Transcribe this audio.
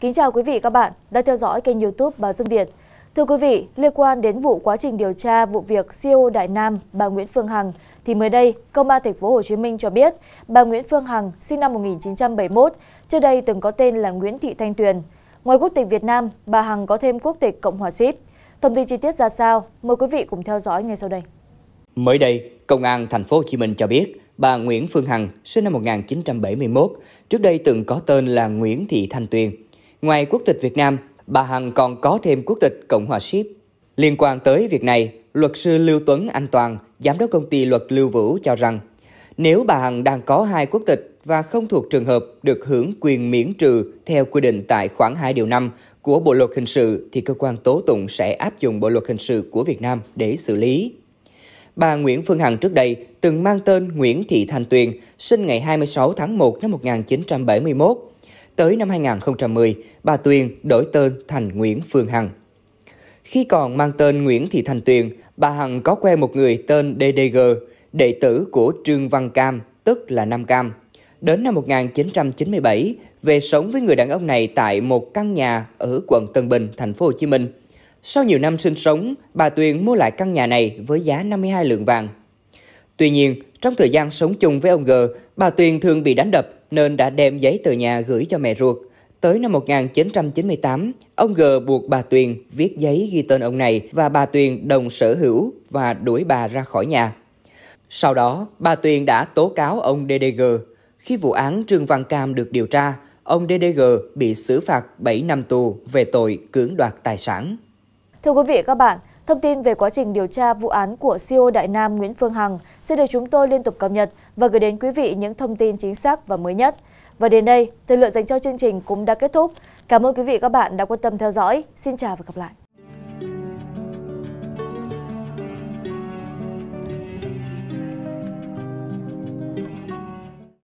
Kính chào quý vị các bạn đã theo dõi kênh youtube Báo Dương Việt. Thưa quý vị, liên quan đến vụ quá trình điều tra vụ việc CEO Đại Nam bà Nguyễn Phương Hằng thì mới đây, Công an thành phố Hồ Chí Minh cho biết bà Nguyễn Phương Hằng sinh năm 1971, trước đây từng có tên là Nguyễn Thị Thanh Tuyền. Ngoài quốc tịch Việt Nam, bà Hằng có thêm quốc tịch Cộng hòa Síp. Thông tin chi tiết ra sao, mời quý vị cùng theo dõi ngay sau đây. Mới đây, Công an thành phố Hồ Chí Minh cho biết bà Nguyễn Phương Hằng sinh năm 1971, trước đây từng có tên là Nguyễn Thị Thanh Tuyền Ngoài quốc tịch Việt Nam, bà Hằng còn có thêm quốc tịch Cộng hòa Ship. Liên quan tới việc này, luật sư Lưu Tuấn Anh Toàn, giám đốc công ty luật Lưu Vũ cho rằng, nếu bà Hằng đang có hai quốc tịch và không thuộc trường hợp được hưởng quyền miễn trừ theo quy định tại khoản 2 điều 5 của Bộ luật hình sự thì cơ quan tố tụng sẽ áp dụng Bộ luật hình sự của Việt Nam để xử lý. Bà Nguyễn Phương Hằng trước đây từng mang tên Nguyễn Thị Thanh Tuyền, sinh ngày 26 tháng 1 năm 1971, Tới năm 2010, bà Tuyền đổi tên thành Nguyễn Phương Hằng. Khi còn mang tên Nguyễn Thị Thành Tuyền, bà Hằng có quen một người tên DDG, đệ tử của Trương Văn Cam, tức là Nam Cam. Đến năm 1997, về sống với người đàn ông này tại một căn nhà ở quận Tân Bình, thành phố Hồ Chí Minh. Sau nhiều năm sinh sống, bà Tuyền mua lại căn nhà này với giá 52 lượng vàng. Tuy nhiên, trong thời gian sống chung với ông G, bà Tuyền thường bị đánh đập nên đã đem giấy từ nhà gửi cho mẹ ruột. Tới năm 1998, ông G buộc bà Tuyền viết giấy ghi tên ông này và bà Tuyền đồng sở hữu và đuổi bà ra khỏi nhà. Sau đó, bà Tuyền đã tố cáo ông DDG. Khi vụ án Trương Văn Cam được điều tra, ông DDG bị xử phạt 7 năm tù về tội cưỡng đoạt tài sản. Thưa quý vị các bạn, Thông tin về quá trình điều tra vụ án của CEO Đại Nam Nguyễn Phương Hằng sẽ được chúng tôi liên tục cập nhật và gửi đến quý vị những thông tin chính xác và mới nhất. Và đến đây, thời lượng dành cho chương trình cũng đã kết thúc. Cảm ơn quý vị các bạn đã quan tâm theo dõi. Xin chào và gặp lại.